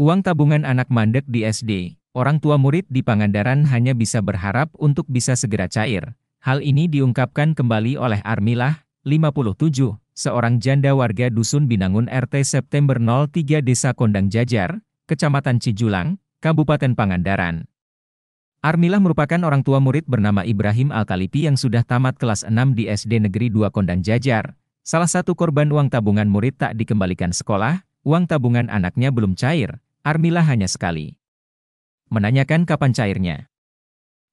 Uang tabungan anak mandek di SD, orang tua murid di Pangandaran hanya bisa berharap untuk bisa segera cair. Hal ini diungkapkan kembali oleh Armilah, 57, seorang janda warga Dusun Binangun RT September 03 Desa Kondang Jajar, Kecamatan Cijulang, Kabupaten Pangandaran. Armilah merupakan orang tua murid bernama Ibrahim Alkalipi yang sudah tamat kelas 6 di SD Negeri 2 Kondang Jajar. Salah satu korban uang tabungan murid tak dikembalikan sekolah, uang tabungan anaknya belum cair, Armila hanya sekali. Menanyakan kapan cairnya.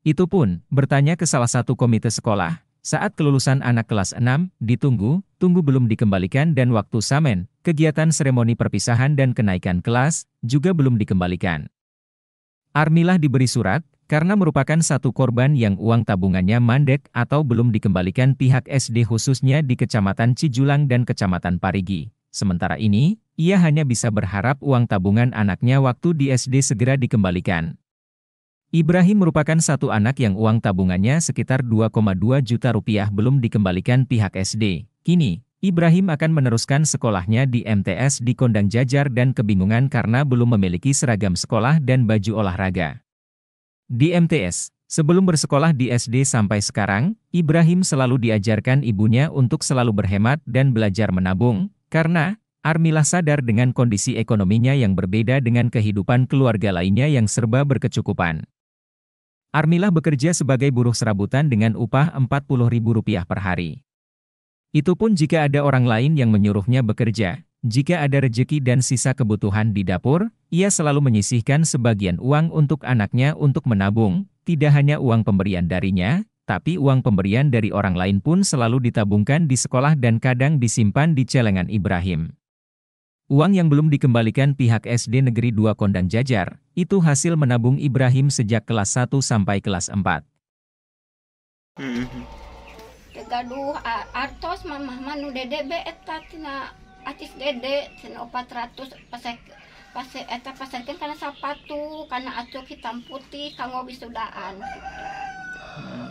Itu pun, bertanya ke salah satu komite sekolah, saat kelulusan anak kelas 6, ditunggu, tunggu belum dikembalikan dan waktu samen, kegiatan seremoni perpisahan dan kenaikan kelas, juga belum dikembalikan. Armilah diberi surat, karena merupakan satu korban yang uang tabungannya mandek atau belum dikembalikan pihak SD khususnya di Kecamatan Cijulang dan Kecamatan Parigi. Sementara ini, ia hanya bisa berharap uang tabungan anaknya waktu di SD segera dikembalikan. Ibrahim merupakan satu anak yang uang tabungannya sekitar 2,2 juta rupiah belum dikembalikan pihak SD. Kini, Ibrahim akan meneruskan sekolahnya di MTS di Kondang Jajar dan kebingungan karena belum memiliki seragam sekolah dan baju olahraga. Di MTS, sebelum bersekolah di SD sampai sekarang, Ibrahim selalu diajarkan ibunya untuk selalu berhemat dan belajar menabung, karena Armilah sadar dengan kondisi ekonominya yang berbeda dengan kehidupan keluarga lainnya yang serba berkecukupan. Armilah bekerja sebagai buruh serabutan dengan upah Rp40.000 per hari. Itu pun jika ada orang lain yang menyuruhnya bekerja, jika ada rejeki dan sisa kebutuhan di dapur, ia selalu menyisihkan sebagian uang untuk anaknya untuk menabung, tidak hanya uang pemberian darinya, tapi uang pemberian dari orang lain pun selalu ditabungkan di sekolah dan kadang disimpan di celengan Ibrahim. Uang yang belum dikembalikan pihak SD Negeri 2 Kondang Jajar, itu hasil menabung Ibrahim sejak kelas 1 sampai kelas 4. Gaduh, artos mamah manu dede be eta tina atis dede tina 400 pasek pasek eta pasek karena sepatu karena acok hitam putih kanggo wisudaan.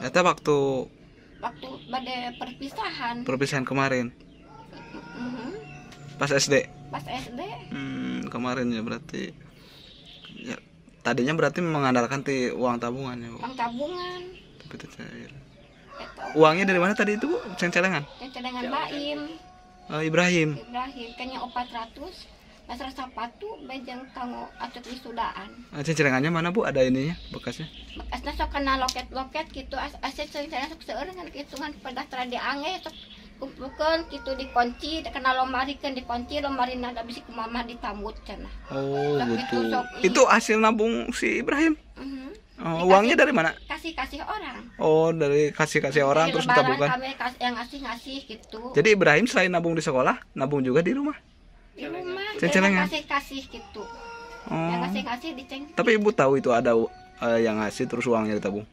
Eta waktu waktu pada perpisahan. Perpisahan kemarin. Mm -hmm. Pas SD. Pas SD. Hmm, kemarin ya berarti. Ya, tadinya berarti mengandalkan ti uang tabungan ya, Bu. Uang tabungan. Tapi cair. Ya. Gitu. Uangnya dari mana tadi itu, Bu? ceng celengan, Baim. Oh, Ibrahim. Ibrahim, kayaknya 400 rasa patu bejeng kango atau wisudaan ah, celengannya mana bu ada ininya bekasnya bekasnya sok kena loket loket gitu aset cencengan sok seorang kan hitungan pada terjadi angin sok Bukan gitu dikunci kenal lemari kan dikunci lemari nada bisa ke mama ditambut cana oh betul. Gitu. Gitu, itu, hasil nabung si Ibrahim mm-hmm. oh, uangnya dari mana kasih kasih orang oh dari kasih kasih orang dari terus ditabungkan kami kasih, yang ngasih ngasih gitu jadi Ibrahim selain nabung di sekolah nabung juga di rumah di rumah celengan kasih kasih gitu oh. kasih kasih di ceng. tapi ibu tahu itu ada eh, yang ngasih terus uangnya ditabung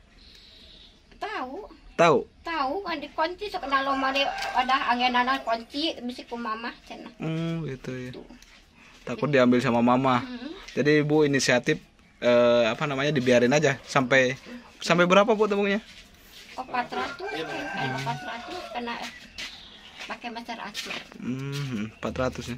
tahu tahu mau kan dikunci sekedar lemari ada angin anak kunci mesti ku mama cina hmm, gitu ya gitu. takut diambil sama mama hmm. jadi ibu inisiatif eh, apa namanya dibiarin aja sampai hmm. sampai berapa bu oh, empat 400 iya, eh, hmm. 400 kena eh, pakai macam asli hmm, 400 hmm, ya